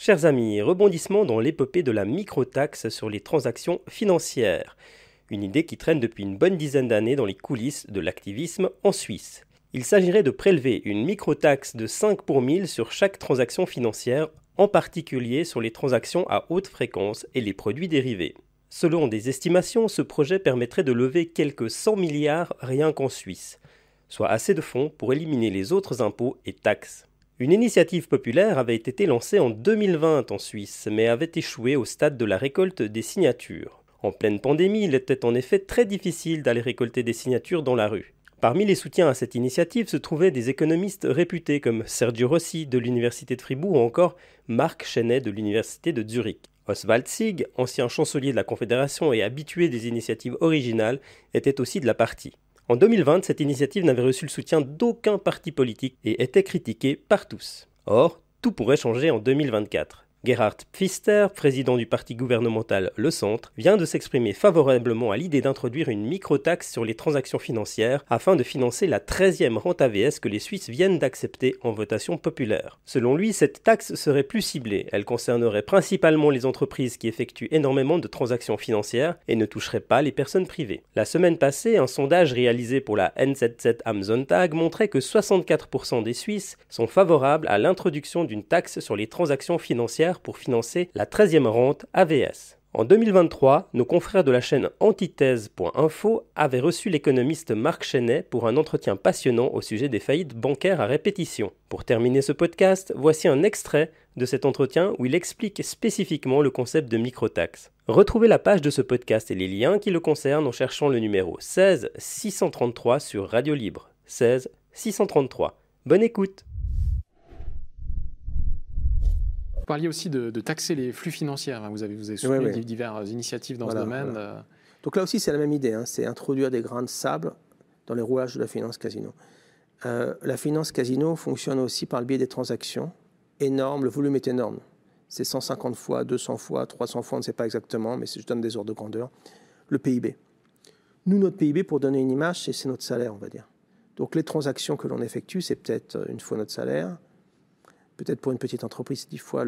Chers amis, rebondissement dans l'épopée de la microtaxe sur les transactions financières, une idée qui traîne depuis une bonne dizaine d'années dans les coulisses de l'activisme en Suisse. Il s'agirait de prélever une microtaxe de 5 pour 1000 sur chaque transaction financière, en particulier sur les transactions à haute fréquence et les produits dérivés. Selon des estimations, ce projet permettrait de lever quelques 100 milliards rien qu'en Suisse, soit assez de fonds pour éliminer les autres impôts et taxes. Une initiative populaire avait été lancée en 2020 en Suisse, mais avait échoué au stade de la récolte des signatures. En pleine pandémie, il était en effet très difficile d'aller récolter des signatures dans la rue. Parmi les soutiens à cette initiative se trouvaient des économistes réputés comme Sergio Rossi de l'Université de Fribourg ou encore Marc Chenet de l'Université de Zurich. Oswald Sieg, ancien chancelier de la Confédération et habitué des initiatives originales, était aussi de la partie. En 2020, cette initiative n'avait reçu le soutien d'aucun parti politique et était critiquée par tous. Or, tout pourrait changer en 2024. Gerhard Pfister, président du parti gouvernemental Le Centre, vient de s'exprimer favorablement à l'idée d'introduire une micro-taxe sur les transactions financières afin de financer la 13e rente AVS que les Suisses viennent d'accepter en votation populaire. Selon lui, cette taxe serait plus ciblée, elle concernerait principalement les entreprises qui effectuent énormément de transactions financières et ne toucherait pas les personnes privées. La semaine passée, un sondage réalisé pour la NZZ 77 Amazon Tag montrait que 64% des Suisses sont favorables à l'introduction d'une taxe sur les transactions financières pour financer la 13e rente AVS. En 2023, nos confrères de la chaîne antithèse.info avaient reçu l'économiste Marc Chenet pour un entretien passionnant au sujet des faillites bancaires à répétition. Pour terminer ce podcast, voici un extrait de cet entretien où il explique spécifiquement le concept de microtaxe. Retrouvez la page de ce podcast et les liens qui le concernent en cherchant le numéro 16 633 sur Radio Libre. 16 633. Bonne écoute Vous parliez aussi de, taxer les flux financiers. Hein. Vous avez, vous avez diverses euh, initiatives dans ce domaine. Euh. Donc là aussi, c'est la même idée. Hein. C'est introduire des grains de sable dans les rouages de la finance casino. Euh, la finance casino fonctionne aussi par le biais des transactions. énormes, le volume est énorme. C'est 150 fois, 200 fois, 300 fois, on ne sait pas exactement, mais je donne des ordres de grandeur. Le PIB. Nous, notre PIB, pour donner une image, c'est notre salaire, on va dire. Donc les transactions que l'on effectue, c'est peut-être une fois notre salaire, Peut-être pour une petite entreprise, fois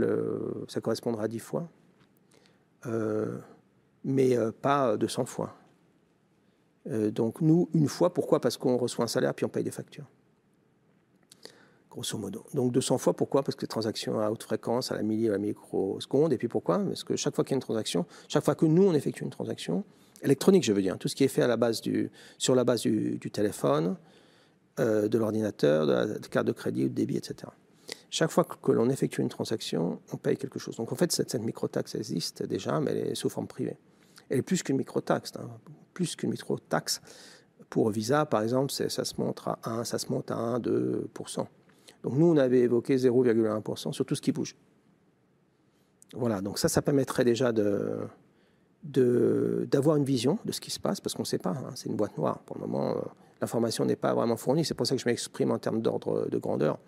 ça correspondra à 10 fois, euh, mais euh, pas 200 fois. Euh, donc nous, une fois, pourquoi Parce qu'on reçoit un salaire puis on paye des factures. Grosso modo. Donc 200 fois, pourquoi Parce que les transactions à haute fréquence, à la milli, à la microseconde. Et puis pourquoi Parce que chaque fois qu'il y a une transaction, chaque fois que nous, on effectue une transaction, électronique, je veux dire, hein, tout ce qui est fait à la base du, sur la base du, téléphone, de l'ordinateur, de la carte de crédit ou de débit, etc. Chaque fois que l'on effectue une transaction, on paye quelque chose. Donc en fait, cette, cette microtaxe existe déjà, mais elle est sous forme privée. Elle est plus qu'une microtaxe, hein, plus qu'une microtaxe. Pour Visa, par exemple, ça se monte à 1, ça se monte à 1, 2 Donc nous, on avait évoqué 0,1 sur tout ce qui bouge. Voilà, donc ça, ça permettrait déjà de, d'avoir une vision de ce qui se passe, parce qu'on ne sait pas, hein. c'est une boîte noire. Pour le moment, euh, l'information n'est pas vraiment fournie, c'est pour ça que je m'exprime en termes d'ordre de grandeur.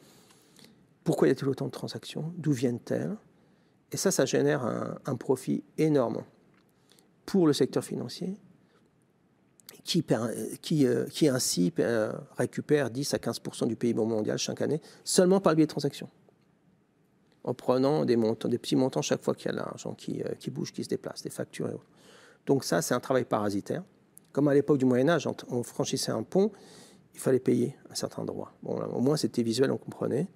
Pourquoi y a-t-il autant de transactions D'où viennent-elles Et ça, ça génère un, profit énorme pour le secteur financier qui, euh, ainsi euh, récupère 10 à 15 du PIB mondial chaque année seulement par le biais de transactions en prenant des, montants, des petits montants chaque fois qu'il y a l'argent qui, euh, qui, bouge, qui se déplace, des factures et autres. Donc ça, c'est un travail parasitaire. Comme à l'époque du Moyen Âge, on franchissait un pont, il fallait payer un certain droit. au moins c'était visuel, on comprenait.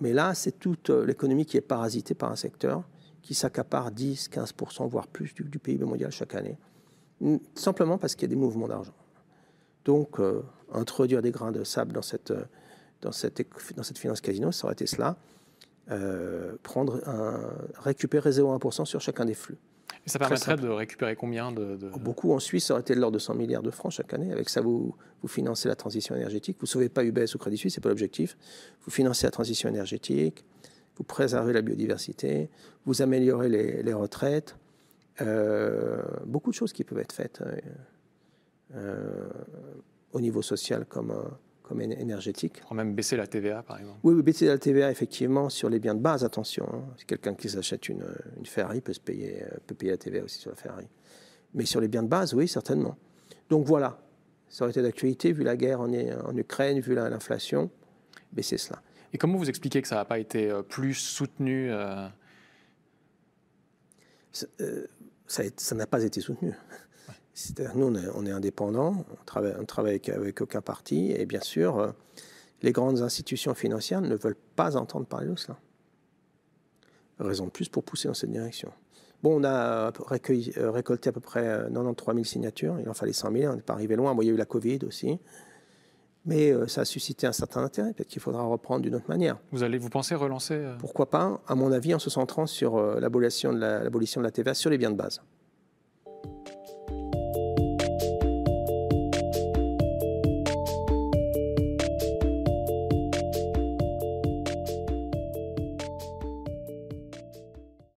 Mais là, c'est toute euh, l'économie qui est parasitée par un secteur qui s'accapare 10, 15%, voire plus du, PIB mondial chaque année, simplement parce qu'il y a des mouvements d'argent. Donc, euh, introduire des grains de sable dans cette, euh, dans cette, dans cette finance casino, ça aurait été cela. prendre un, récupérer 0,1% sur chacun des flux ça permettrait de récupérer combien de, oh, Beaucoup. En Suisse, ça aurait été de l'ordre de 100 milliards de francs chaque année. Avec ça, vous, financez la transition énergétique. Vous ne sauvez pas UBS ou Crédit Suisse, ce n'est pas l'objectif. Vous financez la transition énergétique, vous préservez la biodiversité, vous améliorez les, retraites. Euh, beaucoup de choses qui peuvent être faites euh, euh, au niveau social comme comme énergétique. On même baisser la TVA, par exemple. Oui, baisser la TVA, effectivement, sur les biens de base, attention. Hein. Si quelqu'un qui s'achète une, euh, une, Ferrari peut, se payer, euh, peut payer la TVA aussi sur la Ferrari. Mais sur les biens de base, oui, certainement. Donc voilà, ça aurait été d'actualité, vu la guerre en, Ukraine, vu l'inflation, baisser cela. Et comment vous expliquez que ça n'a pas été euh, plus soutenu Ça n'a pas été soutenu nous, on est, on indépendants, on travaille, travaille avec, aucun parti, et bien sûr, euh, les grandes institutions financières ne veulent pas entendre parler de cela. Raison de plus pour pousser dans cette direction. Bon, on a euh, euh, récolté à peu près 93 000 signatures, il en fallait 100 000, on n'est pas arrivé loin. il y a eu la Covid aussi. Mais ça a suscité un certain intérêt, peut-être qu'il faudra reprendre d'une autre manière. Vous allez, vous pensez relancer Pourquoi pas, à mon avis, en se centrant sur l'abolition de la TVA sur les biens de base.